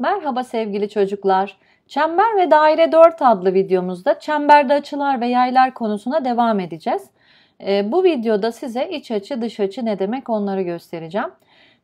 Merhaba sevgili çocuklar. Çember ve Daire 4 adlı videomuzda çemberde açılar ve yaylar konusuna devam edeceğiz. Ee, bu videoda size iç açı dış açı ne demek onları göstereceğim.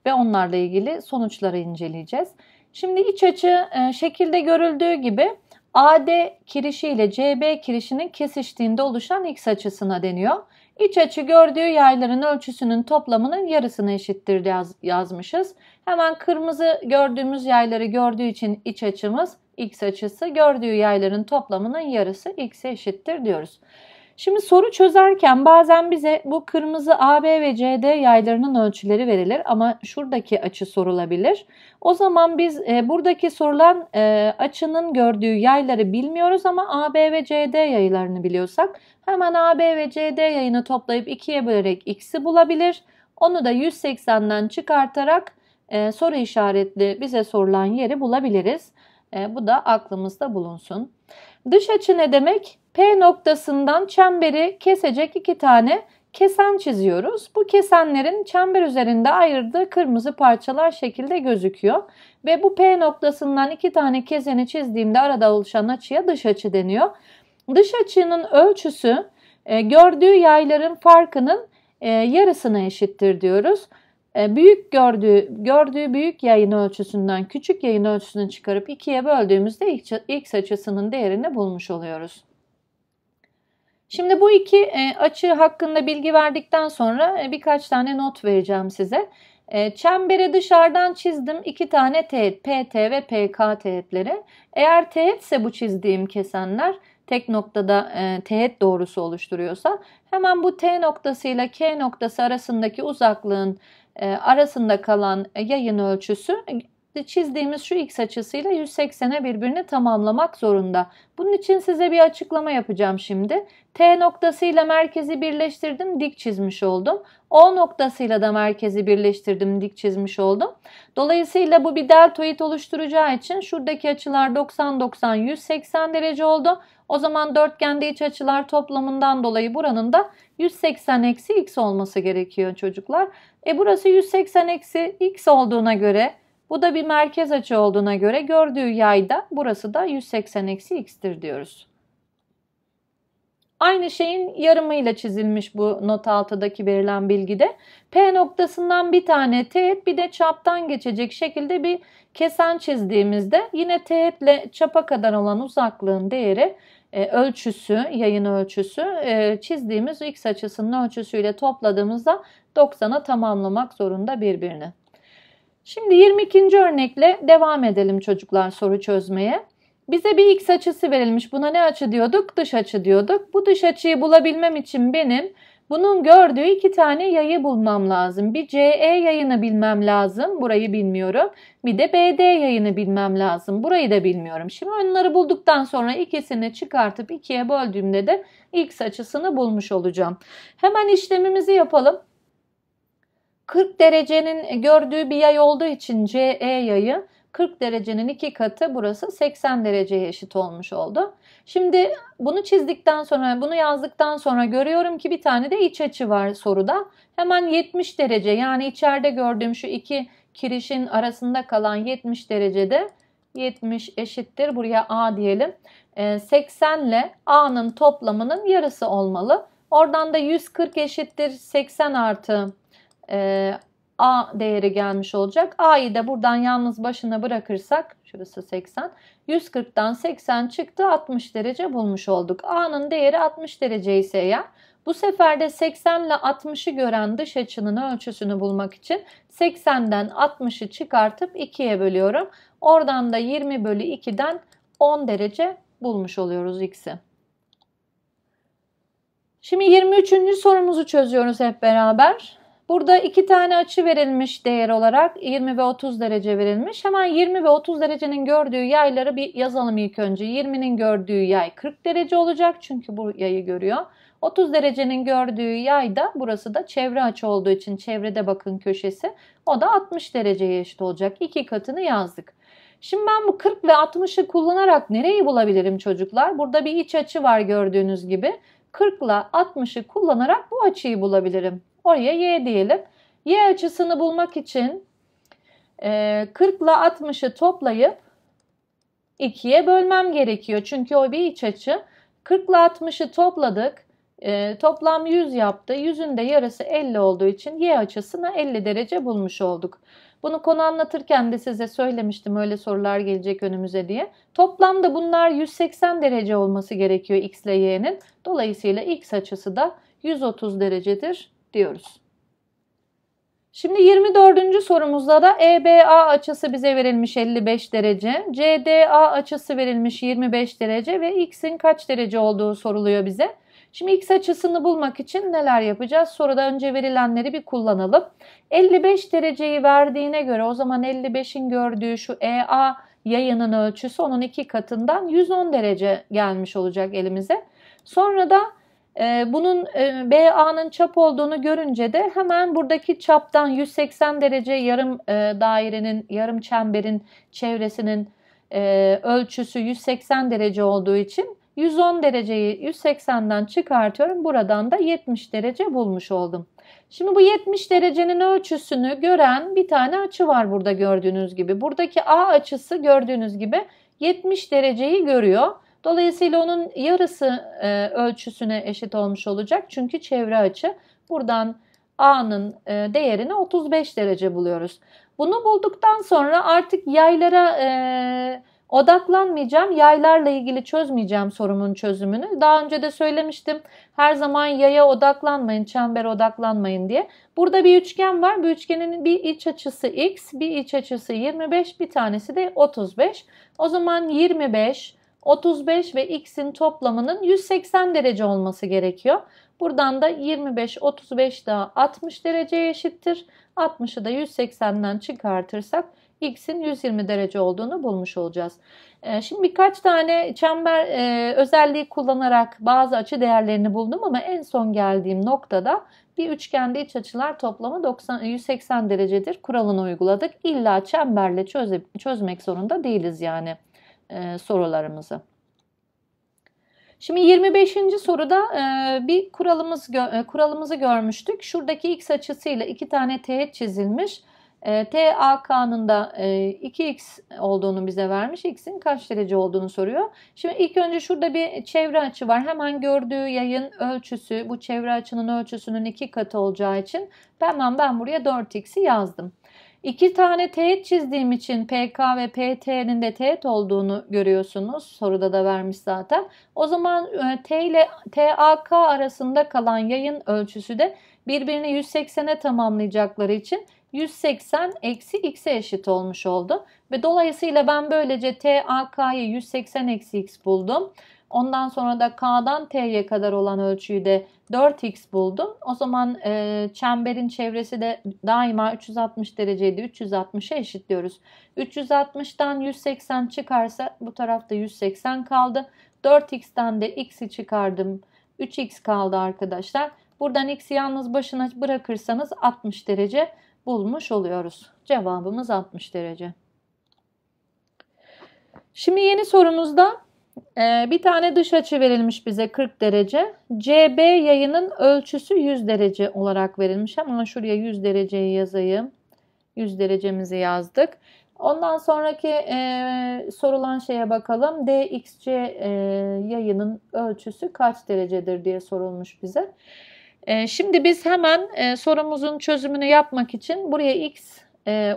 Ve onlarla ilgili sonuçları inceleyeceğiz. Şimdi iç açı e, şekilde görüldüğü gibi AD kirişi ile CB kirişinin kesiştiğinde oluşan x açısına deniyor. İç açı gördüğü yayların ölçüsünün toplamının yarısına eşittir yaz, yazmışız. Hemen kırmızı gördüğümüz yayları gördüğü için iç açımız x açısı gördüğü yayların toplamının yarısı x'e eşittir diyoruz. Şimdi soru çözerken bazen bize bu kırmızı AB ve CD yaylarının ölçüleri verilir ama şuradaki açı sorulabilir. O zaman biz e, buradaki sorulan e, açının gördüğü yayları bilmiyoruz ama AB ve CD yaylarını biliyorsak hemen AB ve CD yayını toplayıp 2'ye bölerek x'i bulabilir. Onu da 180'den çıkartarak e, soru işaretli bize sorulan yeri bulabiliriz. E, bu da aklımızda bulunsun. Dış açı ne demek? P noktasından çemberi kesecek iki tane kesen çiziyoruz. Bu kesenlerin çember üzerinde ayırdığı kırmızı parçalar şekilde gözüküyor. Ve bu P noktasından iki tane keseni çizdiğimde arada oluşan açıya dış açı deniyor. Dış açının ölçüsü e, gördüğü yayların farkının e, yarısına eşittir diyoruz. E, büyük gördüğü, gördüğü büyük yayın ölçüsünden küçük yayın ölçüsünü çıkarıp ikiye böldüğümüzde x açısının değerini bulmuş oluyoruz. Şimdi bu iki e, açı hakkında bilgi verdikten sonra e, birkaç tane not vereceğim size. Çemberi dışarıdan çizdim. iki tane teğet, PT ve PK teğetleri. Eğer teğetse bu çizdiğim kesenler tek noktada teğet doğrusu oluşturuyorsa hemen bu T noktasıyla K noktası arasındaki uzaklığın e, arasında kalan yayın ölçüsü çizdiğimiz şu x açısıyla 180'e birbirini tamamlamak zorunda. Bunun için size bir açıklama yapacağım şimdi. T noktasıyla merkezi birleştirdim, dik çizmiş oldum. O noktasıyla da merkezi birleştirdim, dik çizmiş oldum. Dolayısıyla bu bir deltoid oluşturacağı için şuradaki açılar 90 90 180 derece oldu. O zaman dörtgende iç açılar toplamından dolayı buranın da 180 eksi x olması gerekiyor çocuklar. E burası 180 eksi x olduğuna göre bu da bir merkez açı olduğuna göre gördüğü yayda burası da 180 eksi x'tir diyoruz. Aynı şeyin yarımıyla çizilmiş bu not 6'daki verilen bilgide. P noktasından bir tane teğet bir de çaptan geçecek şekilde bir kesen çizdiğimizde yine teğetle çapa kadar olan uzaklığın değeri e, ölçüsü, yayın ölçüsü e, çizdiğimiz x açısının ölçüsüyle topladığımızda 90'a tamamlamak zorunda birbirini. Şimdi 22. örnekle devam edelim çocuklar soru çözmeye. Bize bir x açısı verilmiş. Buna ne açı diyorduk? Dış açı diyorduk. Bu dış açıyı bulabilmem için benim bunun gördüğü iki tane yayı bulmam lazım. Bir CE yayını bilmem lazım. Burayı bilmiyorum. Bir de BD yayını bilmem lazım. Burayı da bilmiyorum. Şimdi onları bulduktan sonra ikisini çıkartıp ikiye böldüğümde de x açısını bulmuş olacağım. Hemen işlemimizi yapalım. 40 derecenin e, gördüğü bir yay olduğu için CE yayı 40 derecenin iki katı burası 80 dereceye eşit olmuş oldu. Şimdi bunu çizdikten sonra bunu yazdıktan sonra görüyorum ki bir tane de iç açı var soruda. Hemen 70 derece yani içeride gördüğüm şu iki kirişin arasında kalan 70 derecede 70 eşittir buraya A diyelim. 80 e, ile A'nın toplamının yarısı olmalı. Oradan da 140 eşittir 80 artı e, A değeri gelmiş olacak. A'yı da buradan yalnız başına bırakırsak şurası 80. 140'dan 80 çıktı 60 derece bulmuş olduk. A'nın değeri 60 derece ise eğer bu sefer de 80 ile 60'ı gören dış açının ölçüsünü bulmak için 80'den 60'ı çıkartıp 2'ye bölüyorum. Oradan da 20 bölü 2'den 10 derece bulmuş oluyoruz x'i. Şimdi 23. sorumuzu çözüyoruz hep beraber. Burada iki tane açı verilmiş değer olarak 20 ve 30 derece verilmiş. Hemen 20 ve 30 derecenin gördüğü yayları bir yazalım ilk önce. 20'nin gördüğü yay 40 derece olacak çünkü bu yayı görüyor. 30 derecenin gördüğü yay da burası da çevre açı olduğu için çevrede bakın köşesi. O da 60 dereceye eşit olacak. İki katını yazdık. Şimdi ben bu 40 ve 60'ı kullanarak nereyi bulabilirim çocuklar? Burada bir iç açı var gördüğünüz gibi. 40 ile 60'ı kullanarak bu açıyı bulabilirim. Oraya y diyelim. Y açısını bulmak için 40 ile 60'ı toplayıp 2'ye bölmem gerekiyor. Çünkü o bir iç açı. 40 ile 60'ı topladık. E, toplam 100 yaptı. 100'ün de yarısı 50 olduğu için y açısını 50 derece bulmuş olduk. Bunu konu anlatırken de size söylemiştim öyle sorular gelecek önümüze diye. Toplamda bunlar 180 derece olması gerekiyor x ile y'nin. Dolayısıyla x açısı da 130 derecedir diyoruz. Şimdi 24. sorumuzda da EBA açısı bize verilmiş 55 derece, CDA açısı verilmiş 25 derece ve x'in kaç derece olduğu soruluyor bize. Şimdi x açısını bulmak için neler yapacağız? Soruda önce verilenleri bir kullanalım. 55 dereceyi verdiğine göre o zaman 55'in gördüğü şu EA yayının ölçüsü onun iki katından 110 derece gelmiş olacak elimize. Sonra da ee, bunun e, BA'nın çap olduğunu görünce de hemen buradaki çaptan 180 derece yarım e, dairenin, yarım çemberin çevresinin e, ölçüsü 180 derece olduğu için 110 dereceyi 180'den çıkartıyorum. Buradan da 70 derece bulmuş oldum. Şimdi bu 70 derecenin ölçüsünü gören bir tane açı var burada gördüğünüz gibi. Buradaki A açısı gördüğünüz gibi 70 dereceyi görüyor. Dolayısıyla onun yarısı e, ölçüsüne eşit olmuş olacak. Çünkü çevre açı buradan A'nın e, değerini 35 derece buluyoruz. Bunu bulduktan sonra artık yaylara e, odaklanmayacağım. Yaylarla ilgili çözmeyeceğim sorumun çözümünü. Daha önce de söylemiştim. Her zaman yaya odaklanmayın, çember odaklanmayın diye. Burada bir üçgen var. Bu üçgenin bir iç açısı x, bir iç açısı 25, bir tanesi de 35. O zaman 25 35 ve x'in toplamının 180 derece olması gerekiyor. Buradan da 25, 35 daha 60 dereceye eşittir. 60'ı da 180'den çıkartırsak x'in 120 derece olduğunu bulmuş olacağız. Ee, şimdi birkaç tane çember e, özelliği kullanarak bazı açı değerlerini buldum ama en son geldiğim noktada bir üçgende iç açılar toplamı 90, 180 e, derecedir kuralını uyguladık. İlla çemberle çöze, çözmek zorunda değiliz yani e, sorularımızı. Şimdi 25. soruda e, bir kuralımız gö e, kuralımızı görmüştük. Şuradaki x açısıyla iki tane teğet çizilmiş. E, TAK'nın da e, 2x olduğunu bize vermiş. X'in kaç derece olduğunu soruyor. Şimdi ilk önce şurada bir çevre açı var. Hemen gördüğü yayın ölçüsü bu çevre açının ölçüsünün 2 katı olacağı için hemen ben buraya 4x'i yazdım. İki tane teğet çizdiğim için PK ve PT'nin de teğet olduğunu görüyorsunuz. Soruda da vermiş zaten. O zaman e, T ile TAK arasında kalan yayın ölçüsü de birbirini 180'e tamamlayacakları için 180 eksi x'e eşit olmuş oldu. Ve dolayısıyla ben böylece TAK'yı 180 eksi x buldum. Ondan sonra da K'dan T'ye kadar olan ölçüyü de 4x buldum. O zaman e, çemberin çevresi de daima 360 dereceydi. 360'a eşitliyoruz. 360'dan 180 çıkarsa bu tarafta 180 kaldı. 4x'ten de x'i çıkardım. 3x kaldı arkadaşlar. Buradan x'i yalnız başına bırakırsanız 60 derece bulmuş oluyoruz. Cevabımız 60 derece. Şimdi yeni sorumuzda ee, bir tane dış açı verilmiş bize 40 derece. CB yayının ölçüsü 100 derece olarak verilmiş. Hemen şuraya 100 dereceyi yazayım. 100 derecemizi yazdık. Ondan sonraki e, sorulan şeye bakalım. DXC e, yayının ölçüsü kaç derecedir diye sorulmuş bize. E, şimdi biz hemen e, sorumuzun çözümünü yapmak için buraya x e,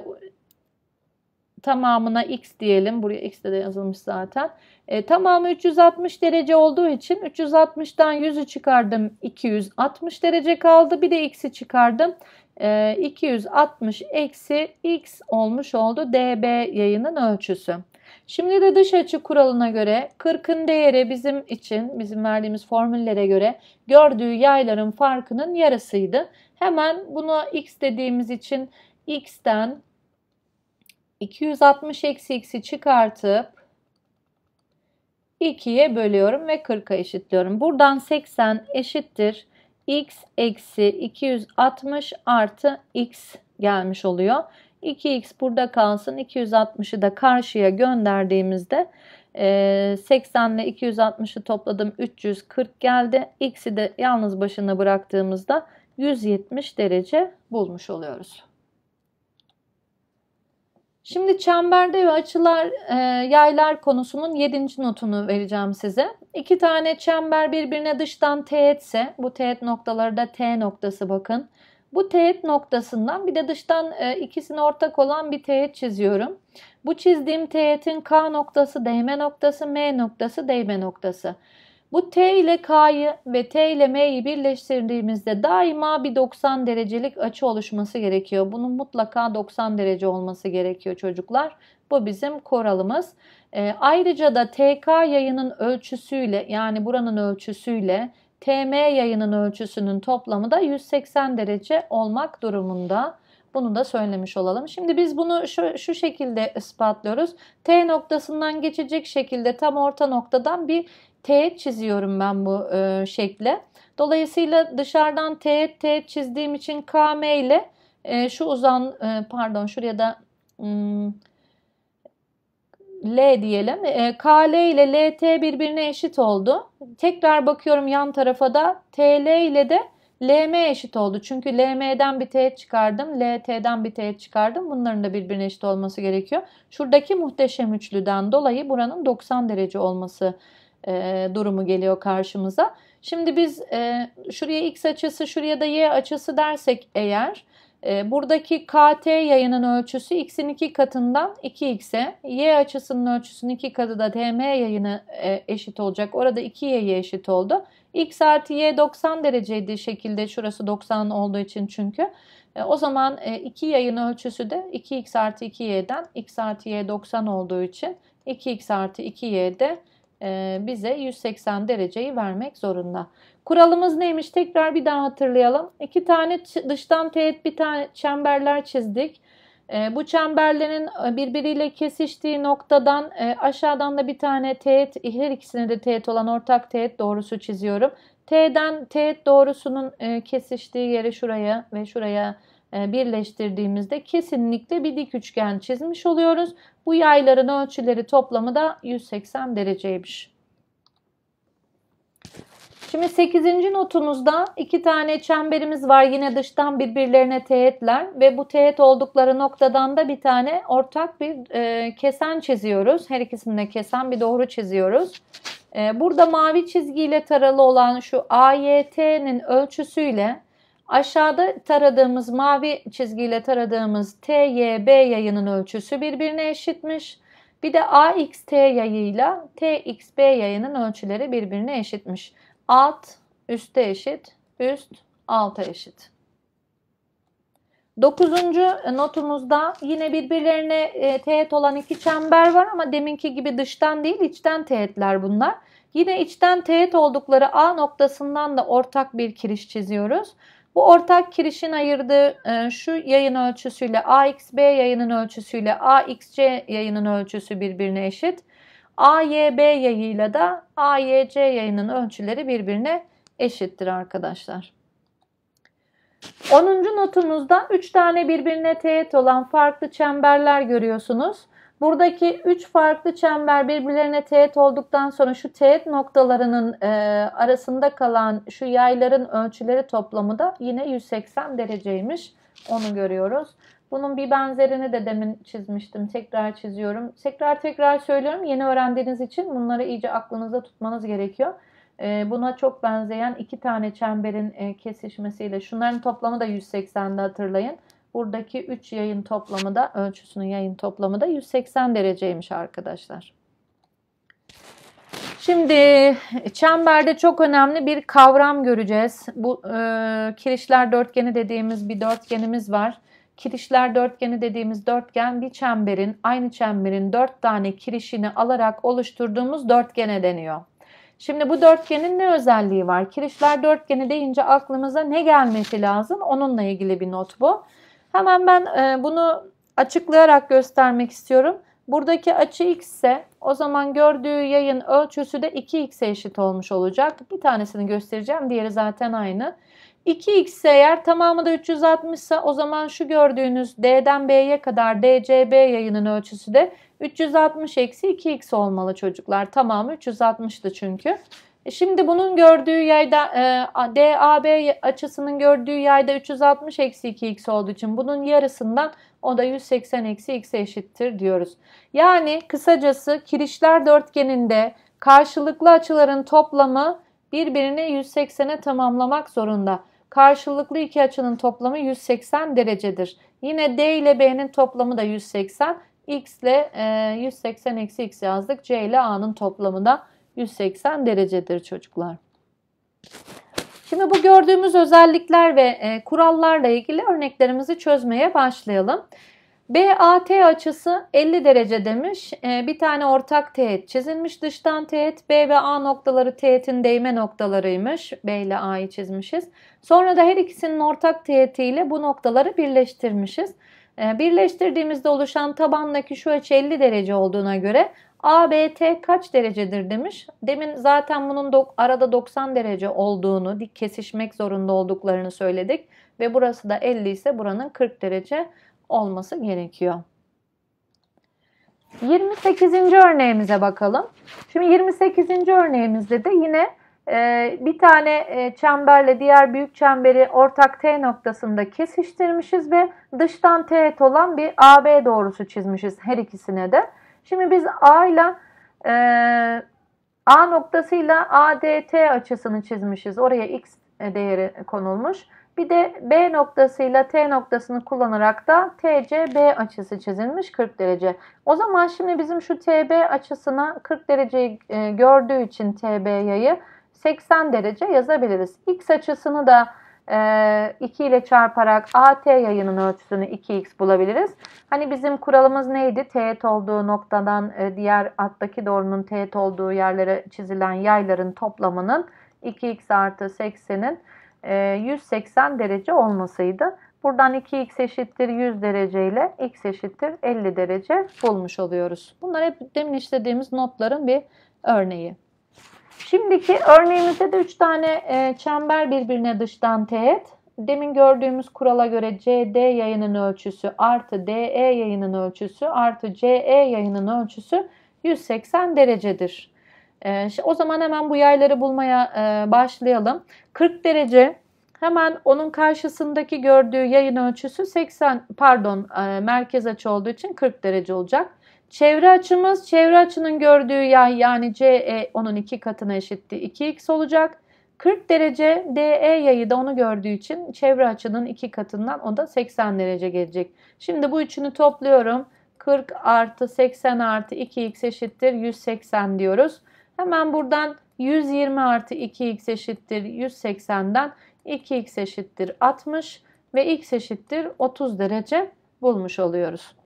tamamına x diyelim. Buraya x de yazılmış zaten. E, tamamı 360 derece olduğu için 360'dan 100'ü çıkardım 260 derece kaldı. Bir de x'i çıkardım. E, 260 eksi x olmuş oldu db yayının ölçüsü. Şimdi de dış açı kuralına göre 40'ın değeri bizim için bizim verdiğimiz formüllere göre gördüğü yayların farkının yarısıydı. Hemen bunu x dediğimiz için x'ten 260 eksi x'i çıkartıp 2'ye bölüyorum ve 40'a eşitliyorum. Buradan 80 eşittir. x eksi 260 artı x gelmiş oluyor. 2x burada kalsın. 260'ı da karşıya gönderdiğimizde 80 e, ile 260'ı topladım 340 geldi. X'i de yalnız başına bıraktığımızda 170 derece bulmuş oluyoruz. Şimdi çemberde ve açılar e, yaylar konusunun 7. notunu vereceğim size. İki tane çember birbirine dıştan teğetse bu teğet noktaları da T noktası bakın. Bu teğet noktasından bir de dıştan e, ikisine ortak olan bir teğet çiziyorum. Bu çizdiğim teğetin K noktası, değme noktası, M noktası, değme noktası. Bu T ile K'yı ve T ile M'yi birleştirdiğimizde daima bir 90 derecelik açı oluşması gerekiyor. Bunun mutlaka 90 derece olması gerekiyor çocuklar. Bu bizim koralımız. E, ayrıca da TK yayının ölçüsüyle yani buranın ölçüsüyle TM yayının ölçüsünün toplamı da 180 derece olmak durumunda. Bunu da söylemiş olalım. Şimdi biz bunu şu, şu şekilde ispatlıyoruz. T noktasından geçecek şekilde tam orta noktadan bir teğet çiziyorum ben bu e, şekle. Dolayısıyla dışarıdan teğet teğet çizdiğim için KM ile e, şu uzan e, pardon şuraya da hmm, L diyelim. E, KL ile LT birbirine eşit oldu. Tekrar bakıyorum yan tarafa da TL ile de LM eşit oldu. Çünkü LM'den bir teğet çıkardım. LT'den bir teğet çıkardım. Bunların da birbirine eşit olması gerekiyor. Şuradaki muhteşem üçlüden dolayı buranın 90 derece olması e, durumu geliyor karşımıza. Şimdi biz e, şuraya x açısı şuraya da y açısı dersek eğer e, buradaki kt yayının ölçüsü x'in 2 katından 2x'e y açısının ölçüsünün 2 katı da tm yayını e, eşit olacak. Orada 2y'ye eşit oldu. x artı y 90 dereceydi şekilde şurası 90 olduğu için çünkü. E, o zaman e, 2 yayın ölçüsü de 2x artı 2y'den x artı y 90 olduğu için 2x artı 2y'de e, bize 180 dereceyi vermek zorunda. Kuralımız neymiş? Tekrar bir daha hatırlayalım. İki tane dıştan teğet bir tane çemberler çizdik. E, bu çemberlerin e, birbiriyle kesiştiği noktadan aşağıdan da bir tane teğet, her ikisine de teğet olan ortak teğet doğrusu çiziyorum. T'den teğet doğrusunun kesiştiği yere şuraya ve şuraya e, birleştirdiğimizde kesinlikle bir dik üçgen çizmiş oluyoruz. Bu yayların ölçüleri toplamı da 180 dereceymiş. Şimdi 8. notumuzda iki tane çemberimiz var. Yine dıştan birbirlerine teğetler ve bu teğet oldukları noktadan da bir tane ortak bir e, kesen çiziyoruz. Her ikisinde kesen bir doğru çiziyoruz. E, burada mavi çizgiyle taralı olan şu AYT'nin ölçüsüyle Aşağıda taradığımız mavi çizgiyle taradığımız TYB yayının ölçüsü birbirine eşitmiş. Bir de AXT yayıyla TXB yayının ölçüleri birbirine eşitmiş. Alt üste eşit, üst alta eşit. Dokuzuncu notumuzda yine birbirlerine e, teğet olan iki çember var ama deminki gibi dıştan değil içten teğetler bunlar. Yine içten teğet oldukları A noktasından da ortak bir kiriş çiziyoruz. Bu ortak kirişin ayırdığı e, şu yayın ölçüsüyle AXB yayının ölçüsüyle AXC yayının ölçüsü birbirine eşit. AYB yayıyla da AYC yayının ölçüleri birbirine eşittir arkadaşlar. 10. notumuzda 3 tane birbirine teğet olan farklı çemberler görüyorsunuz. Buradaki üç farklı çember birbirlerine teğet olduktan sonra şu teğet noktalarının e, arasında kalan şu yayların ölçüleri toplamı da yine 180 dereceymiş. Onu görüyoruz. Bunun bir benzerini de demin çizmiştim. Tekrar çiziyorum. Tekrar tekrar söylüyorum. Yeni öğrendiğiniz için bunları iyice aklınızda tutmanız gerekiyor. E, buna çok benzeyen iki tane çemberin e, kesişmesiyle şunların toplamı da 180'de hatırlayın. Buradaki 3 yayın toplamı da ölçüsünün yayın toplamı da 180 dereceymiş arkadaşlar. Şimdi çemberde çok önemli bir kavram göreceğiz. Bu e, kirişler dörtgeni dediğimiz bir dörtgenimiz var. Kirişler dörtgeni dediğimiz dörtgen bir çemberin aynı çemberin dört tane kirişini alarak oluşturduğumuz dörtgene deniyor. Şimdi bu dörtgenin ne özelliği var? Kirişler dörtgeni deyince aklımıza ne gelmesi lazım? Onunla ilgili bir not bu. Hemen ben e, bunu açıklayarak göstermek istiyorum. Buradaki açı x ise o zaman gördüğü yayın ölçüsü de 2x'e eşit olmuş olacak. Bir tanesini göstereceğim. Diğeri zaten aynı. 2x eğer tamamı da 360 ise o zaman şu gördüğünüz D'den B'ye kadar DCB yayının ölçüsü de 360 eksi 2x olmalı çocuklar. Tamamı 360'tı çünkü. E, şimdi bunun gördüğü yayda e, DAB açısının gördüğü yayda 360 eksi 2x olduğu için bunun yarısından o da 180 eksi x e eşittir diyoruz. Yani kısacası kirişler dörtgeninde karşılıklı açıların toplamı birbirini 180'e tamamlamak zorunda. Karşılıklı iki açının toplamı 180 derecedir. Yine D ile B'nin toplamı da 180. X ile 180 eksi x yazdık. C ile A'nın toplamı da 180. 180 derecedir çocuklar. Şimdi bu gördüğümüz özellikler ve e, kurallarla ilgili örneklerimizi çözmeye başlayalım. BAT açısı 50 derece demiş. E, bir tane ortak teğet çizilmiş dıştan teğet. B ve A noktaları teğetin değme noktalarıymış. B ile A'yı çizmişiz. Sonra da her ikisinin ortak teğetiyle bu noktaları birleştirmişiz. E, birleştirdiğimizde oluşan tabandaki şu açı 50 derece olduğuna göre ABT kaç derecedir demiş. Demin zaten bunun do- arada 90 derece olduğunu, dik kesişmek zorunda olduklarını söyledik ve burası da 50 ise buranın 40 derece olması gerekiyor. 28. örneğimize bakalım. Şimdi 28. örneğimizde de yine e, bir tane e, çemberle diğer büyük çemberi ortak T noktasında kesiştirmişiz ve dıştan teğet olan bir AB doğrusu çizmişiz her ikisine de. Şimdi biz A ile e, A noktasıyla ADT açısını çizmişiz. Oraya X değeri konulmuş. Bir de B noktasıyla T noktasını kullanarak da TCB açısı çizilmiş 40 derece. O zaman şimdi bizim şu TB açısına 40 dereceyi e, gördüğü için TB yayı 80 derece yazabiliriz. X açısını da 2 ee, ile çarparak AT yayının ölçüsünü 2x bulabiliriz. Hani bizim kuralımız neydi? Teğet olduğu noktadan e, diğer alttaki doğrunun teğet olduğu yerlere çizilen yayların toplamının 2x artı 80'in 180 e, derece olmasıydı. Buradan 2x eşittir 100 derece ile x eşittir 50 derece bulmuş oluyoruz. Bunlar hep demin işlediğimiz notların bir örneği. Şimdiki örneğimizde de 3 tane e, çember birbirine dıştan teğet. Demin gördüğümüz kurala göre CD yayının ölçüsü artı DE yayının ölçüsü artı CE yayının ölçüsü 180 derecedir. E, o zaman hemen bu yayları bulmaya e, başlayalım. 40 derece hemen onun karşısındaki gördüğü yayın ölçüsü 80 pardon e, merkez açı olduğu için 40 derece olacak. Çevre açımız çevre açının gördüğü yay yani CE onun iki katına eşitti 2x olacak. 40 derece DE yayı da onu gördüğü için çevre açının iki katından o da 80 derece gelecek. Şimdi bu üçünü topluyorum. 40 artı 80 artı 2x eşittir 180 diyoruz. Hemen buradan 120 artı 2x eşittir 180'den 2x eşittir 60 ve x eşittir 30 derece bulmuş oluyoruz.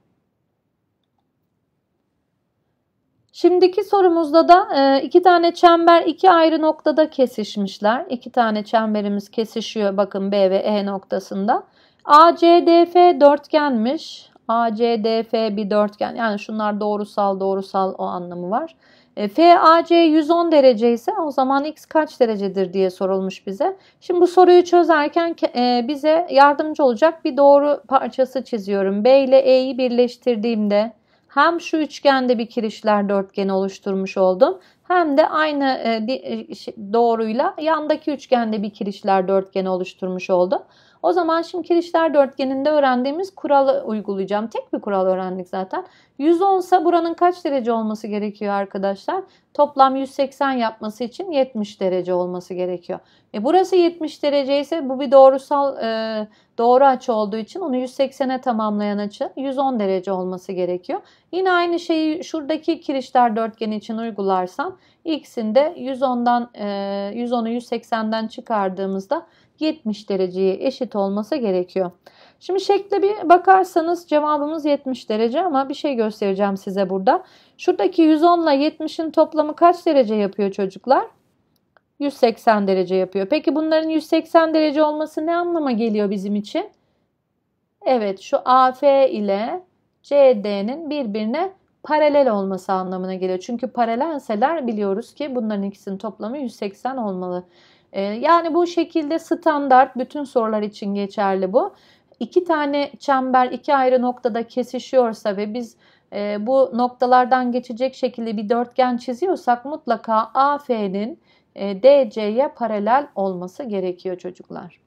Şimdiki sorumuzda da e, iki tane çember iki ayrı noktada kesişmişler. İki tane çemberimiz kesişiyor bakın B ve E noktasında. ACDF dörtgenmiş. ACDF bir dörtgen. Yani şunlar doğrusal doğrusal o anlamı var. E, FAC 110 derece ise o zaman x kaç derecedir diye sorulmuş bize. Şimdi bu soruyu çözerken e, bize yardımcı olacak bir doğru parçası çiziyorum. B ile E'yi birleştirdiğimde hem şu üçgende bir kirişler dörtgeni oluşturmuş oldum hem de aynı e, e, şey, doğruyla yandaki üçgende bir kirişler dörtgeni oluşturmuş oldum. O zaman şimdi kirişler dörtgeninde öğrendiğimiz kuralı uygulayacağım. Tek bir kural öğrendik zaten. 110 sa buranın kaç derece olması gerekiyor arkadaşlar? Toplam 180 yapması için 70 derece olması gerekiyor. E burası 70 derece ise bu bir doğrusal e, doğru açı olduğu için onu 180'e tamamlayan açı 110 derece olması gerekiyor. Yine aynı şeyi şuradaki kirişler dörtgeni için uygularsam x'in 110'dan e, 110'u 180'den çıkardığımızda 70 dereceye eşit olması gerekiyor. Şimdi şekle bir bakarsanız cevabımız 70 derece ama bir şey göstereceğim size burada. Şuradaki 110 ile 70'in toplamı kaç derece yapıyor çocuklar? 180 derece yapıyor. Peki bunların 180 derece olması ne anlama geliyor bizim için? Evet şu AF ile CD'nin birbirine paralel olması anlamına geliyor. Çünkü paralelseler biliyoruz ki bunların ikisinin toplamı 180 olmalı. Ee, yani bu şekilde standart bütün sorular için geçerli bu. İki tane çember iki ayrı noktada kesişiyorsa ve biz e, bu noktalardan geçecek şekilde bir dörtgen çiziyorsak mutlaka AF'nin e, DC'ye paralel olması gerekiyor çocuklar.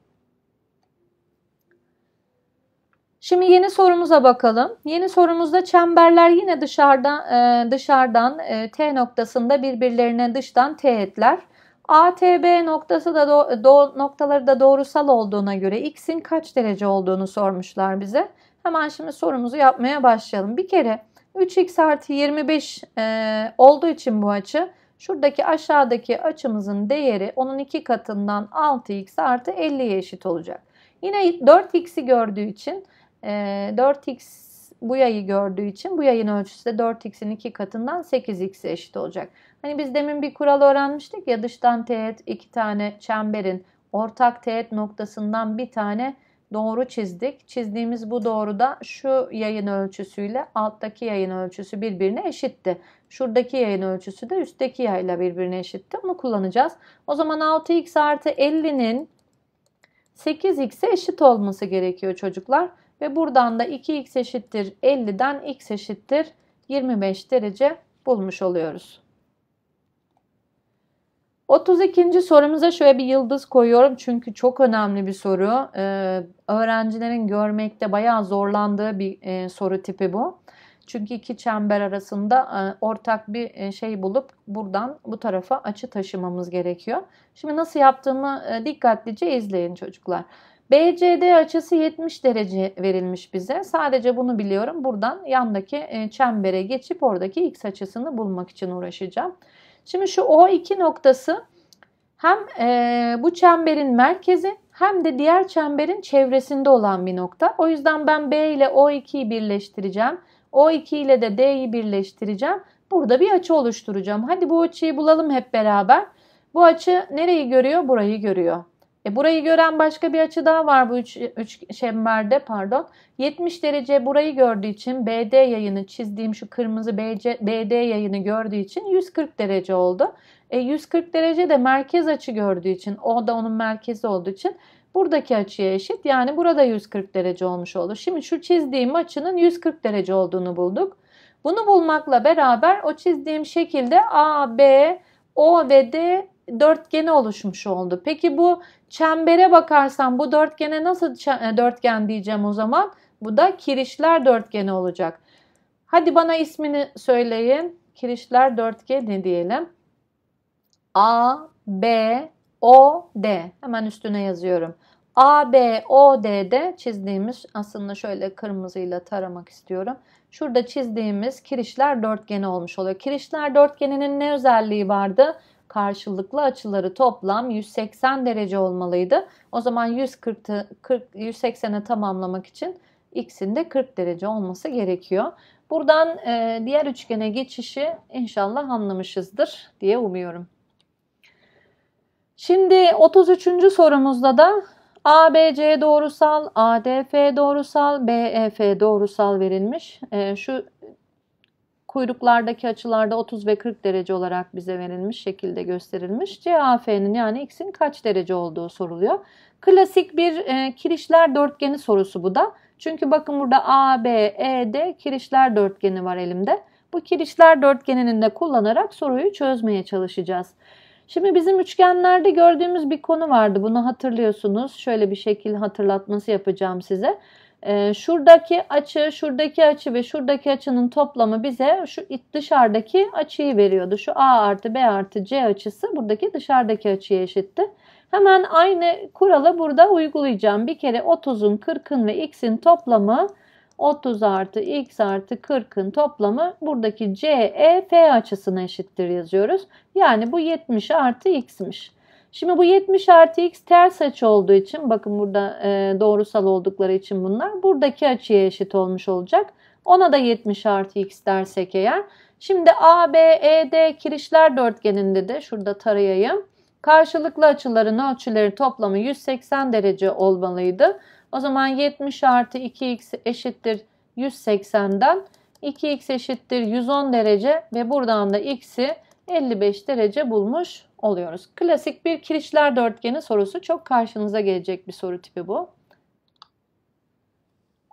Şimdi yeni sorumuza bakalım. Yeni sorumuzda çemberler yine e, dışarıdan, dışarıdan T noktasında birbirlerine dıştan teğetler. ATB noktası da do, do, noktaları da doğrusal olduğuna göre x'in kaç derece olduğunu sormuşlar bize. Hemen şimdi sorumuzu yapmaya başlayalım. Bir kere 3x artı 25 e, olduğu için bu açı şuradaki aşağıdaki açımızın değeri onun iki katından 6x artı 50'ye eşit olacak. Yine 4x'i gördüğü için e, 4x bu yayı gördüğü için bu yayın ölçüsü de 4x'in iki katından 8x'e eşit olacak. Hani biz demin bir kural öğrenmiştik ya dıştan teğet iki tane çemberin ortak teğet noktasından bir tane doğru çizdik. Çizdiğimiz bu doğruda şu yayın ölçüsüyle alttaki yayın ölçüsü birbirine eşitti. Şuradaki yayın ölçüsü de üstteki yayla birbirine eşitti. Onu kullanacağız. O zaman 6x artı 50'nin 8x'e eşit olması gerekiyor çocuklar. Ve buradan da 2x eşittir 50'den x eşittir 25 derece bulmuş oluyoruz. 32. sorumuza şöyle bir yıldız koyuyorum çünkü çok önemli bir soru. Ee, öğrencilerin görmekte bayağı zorlandığı bir e, soru tipi bu. Çünkü iki çember arasında e, ortak bir e, şey bulup buradan bu tarafa açı taşımamız gerekiyor. Şimdi nasıl yaptığımı e, dikkatlice izleyin çocuklar. BCD açısı 70 derece verilmiş bize. Sadece bunu biliyorum. Buradan yandaki e, çembere geçip oradaki x açısını bulmak için uğraşacağım. Şimdi şu O2 noktası hem e, bu çemberin merkezi hem de diğer çemberin çevresinde olan bir nokta. O yüzden ben B ile O2'yi birleştireceğim. O2 ile de D'yi birleştireceğim. Burada bir açı oluşturacağım. Hadi bu açıyı bulalım hep beraber. Bu açı nereyi görüyor? Burayı görüyor. E burayı gören başka bir açı daha var bu üç, üç şemberde pardon. 70 derece burayı gördüğü için BD yayını çizdiğim şu kırmızı BC, BD yayını gördüğü için 140 derece oldu. E 140 derece de merkez açı gördüğü için o da onun merkezi olduğu için buradaki açıya eşit. Yani burada 140 derece olmuş olur. Şimdi şu çizdiğim açının 140 derece olduğunu bulduk. Bunu bulmakla beraber o çizdiğim şekilde A, B, O ve D dörtgeni oluşmuş oldu. Peki bu Çembere bakarsam bu dörtgene nasıl e, dörtgen diyeceğim o zaman? Bu da kirişler dörtgeni olacak. Hadi bana ismini söyleyin. Kirişler dörtgeni diyelim. A, B, O, D. Hemen üstüne yazıyorum. A, B, O, D'de çizdiğimiz aslında şöyle kırmızıyla taramak istiyorum. Şurada çizdiğimiz kirişler dörtgeni olmuş oluyor. Kirişler dörtgeninin ne özelliği vardı? karşılıklı açıları toplam 180 derece olmalıydı. O zaman 140 180'e tamamlamak için x'in de 40 derece olması gerekiyor. Buradan e, diğer üçgene geçişi inşallah anlamışızdır diye umuyorum. Şimdi 33. sorumuzda da ABC doğrusal, ADF doğrusal, BEF doğrusal verilmiş. E, şu kuyruklardaki açılarda 30 ve 40 derece olarak bize verilmiş şekilde gösterilmiş. CAF'nin yani x'in kaç derece olduğu soruluyor. Klasik bir e, kirişler dörtgeni sorusu bu da. Çünkü bakın burada A, B, E, D kirişler dörtgeni var elimde. Bu kirişler dörtgeninin de kullanarak soruyu çözmeye çalışacağız. Şimdi bizim üçgenlerde gördüğümüz bir konu vardı. Bunu hatırlıyorsunuz. Şöyle bir şekil hatırlatması yapacağım size. E, şuradaki açı, şuradaki açı ve şuradaki açının toplamı bize şu dışarıdaki açıyı veriyordu. Şu A artı B artı C açısı buradaki dışarıdaki açıya eşitti. Hemen aynı kuralı burada uygulayacağım. Bir kere 30'un, 40'ın ve x'in toplamı 30 artı x artı 40'ın toplamı buradaki CEF açısına eşittir yazıyoruz. Yani bu 70 artı x'miş. Şimdi bu 70 artı x ters açı olduğu için bakın burada e, doğrusal oldukları için bunlar buradaki açıya eşit olmuş olacak. Ona da 70 artı x dersek eğer. Şimdi A, B, E, D kirişler dörtgeninde de şurada tarayayım. Karşılıklı açıların ölçüleri toplamı 180 derece olmalıydı. O zaman 70 artı 2x eşittir 180'den 2x eşittir 110 derece ve buradan da x'i 55 derece bulmuş oluyoruz. Klasik bir kirişler dörtgeni sorusu. Çok karşınıza gelecek bir soru tipi bu.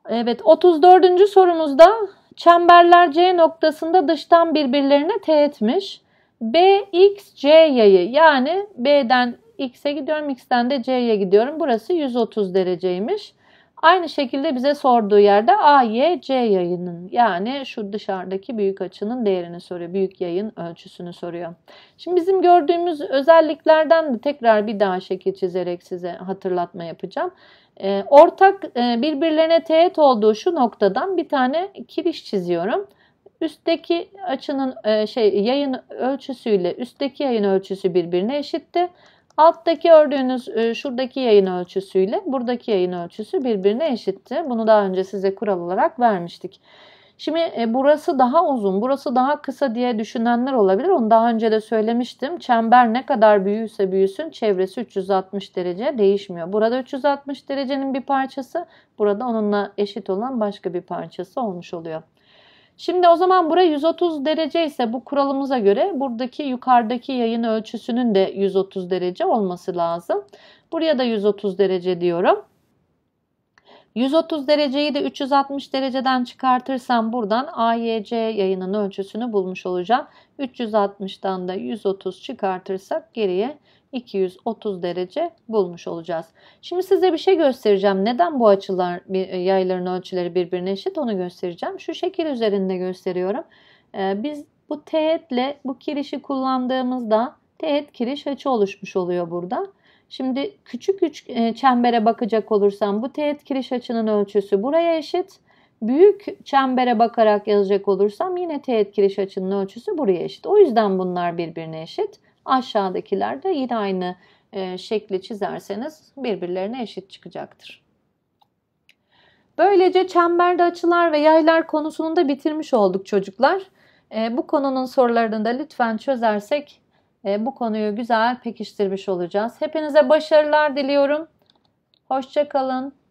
Evet 34. sorumuzda çemberler C noktasında dıştan birbirlerine teğetmiş. BXC yayı yani B'den X'e gidiyorum, X'den de C'ye gidiyorum. Burası 130 dereceymiş. Aynı şekilde bize sorduğu yerde A, C yayının yani şu dışarıdaki büyük açının değerini soruyor. Büyük yayın ölçüsünü soruyor. Şimdi bizim gördüğümüz özelliklerden de tekrar bir daha şekil çizerek size hatırlatma yapacağım. Ee, ortak e, birbirlerine teğet olduğu şu noktadan bir tane kiriş çiziyorum. Üstteki açının e, şey yayın ölçüsüyle üstteki yayın ölçüsü birbirine eşitti. Alttaki ördüğünüz e, şuradaki yayın ölçüsüyle buradaki yayın ölçüsü birbirine eşitti. Bunu daha önce size kural olarak vermiştik. Şimdi e, burası daha uzun, burası daha kısa diye düşünenler olabilir. Onu daha önce de söylemiştim. Çember ne kadar büyüyse büyüsün çevresi 360 derece değişmiyor. Burada 360 derecenin bir parçası, burada onunla eşit olan başka bir parçası olmuş oluyor. Şimdi o zaman buraya 130 derece ise bu kuralımıza göre buradaki yukarıdaki yayın ölçüsünün de 130 derece olması lazım. Buraya da 130 derece diyorum. 130 dereceyi de 360 dereceden çıkartırsam buradan AYC yayının ölçüsünü bulmuş olacağım. 360'dan da 130 çıkartırsak geriye 230 derece bulmuş olacağız. Şimdi size bir şey göstereceğim. Neden bu açılar e, yayların ölçüleri birbirine eşit onu göstereceğim. Şu şekil üzerinde gösteriyorum. E, biz bu teğetle bu kirişi kullandığımızda teğet kiriş açı oluşmuş oluyor burada. Şimdi küçük üç e, çembere bakacak olursam bu teğet kiriş açının ölçüsü buraya eşit. Büyük çembere bakarak yazacak olursam yine teğet kiriş açının ölçüsü buraya eşit. O yüzden bunlar birbirine eşit. Aşağıdakiler de yine aynı e, şekli çizerseniz birbirlerine eşit çıkacaktır. Böylece çemberde açılar ve yaylar konusunu da bitirmiş olduk çocuklar. E, bu konunun sorularını da lütfen çözersek e, bu konuyu güzel pekiştirmiş olacağız. Hepinize başarılar diliyorum. Hoşçakalın.